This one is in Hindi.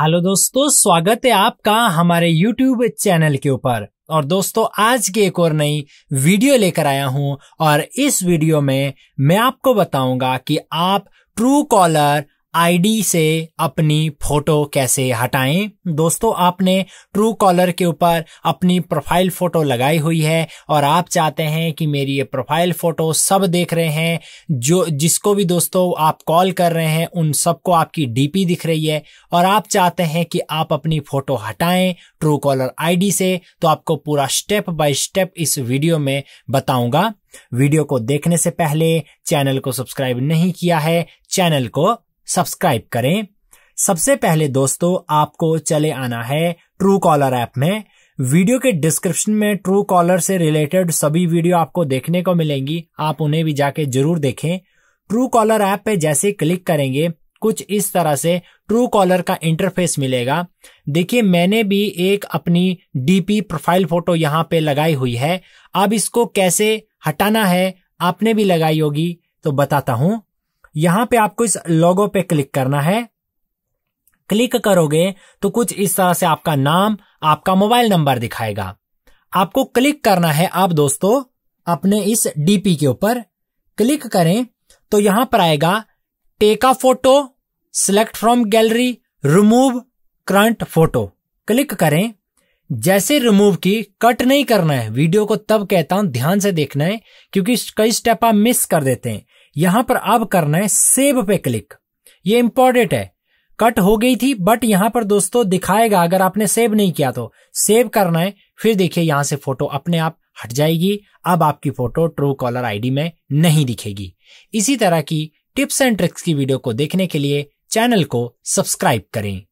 हेलो दोस्तों स्वागत है आपका हमारे यूट्यूब चैनल के ऊपर और दोस्तों आज की एक और नई वीडियो लेकर आया हूं और इस वीडियो में मैं आपको बताऊंगा कि आप ट्रू कॉलर आईडी से अपनी फोटो कैसे हटाएं दोस्तों आपने ट्रू कॉलर के ऊपर अपनी प्रोफाइल फोटो लगाई हुई है और आप चाहते हैं कि मेरी ये प्रोफाइल फोटो सब देख रहे हैं जो जिसको भी दोस्तों आप कॉल कर रहे हैं उन सबको आपकी डीपी दिख रही है और आप चाहते हैं कि आप अपनी फोटो हटाएं ट्रू कॉलर आई से तो आपको पूरा स्टेप बाय स्टेप इस वीडियो में बताऊंगा वीडियो को देखने से पहले चैनल को सब्सक्राइब नहीं किया है चैनल को सब्सक्राइब करें सबसे पहले दोस्तों आपको चले आना है ट्रू कॉलर ऐप में वीडियो के डिस्क्रिप्शन में ट्रू कॉलर से रिलेटेड सभी वीडियो आपको देखने को मिलेंगी आप उन्हें भी जाके जरूर देखें ट्रू कॉलर ऐप पे जैसे क्लिक करेंगे कुछ इस तरह से ट्रू कॉलर का इंटरफेस मिलेगा देखिए मैंने भी एक अपनी डीपी प्रोफाइल फोटो यहाँ पे लगाई हुई है अब इसको कैसे हटाना है आपने भी लगाई होगी तो बताता हूँ यहां पे आपको इस लोगो पे क्लिक करना है क्लिक करोगे तो कुछ इस तरह से आपका नाम आपका मोबाइल नंबर दिखाएगा आपको क्लिक करना है आप दोस्तों अपने इस डीपी के ऊपर क्लिक करें तो यहां पर आएगा take a photo select from gallery remove current photo click करें जैसे रिमूव की कट नहीं करना है वीडियो को तब कहता हूं ध्यान से देखना है क्योंकि कई स्टेप आप मिस कर देते हैं यहां पर अब करना है सेव पे क्लिक ये इंपॉर्टेंट है कट हो गई थी बट यहां पर दोस्तों दिखाएगा अगर आपने सेव नहीं किया तो सेव करना है फिर देखिए यहां से फोटो अपने आप हट जाएगी अब आपकी फोटो ट्रू कॉलर आईडी में नहीं दिखेगी इसी तरह की टिप्स एंड ट्रिक्स की वीडियो को देखने के लिए चैनल को सब्सक्राइब करें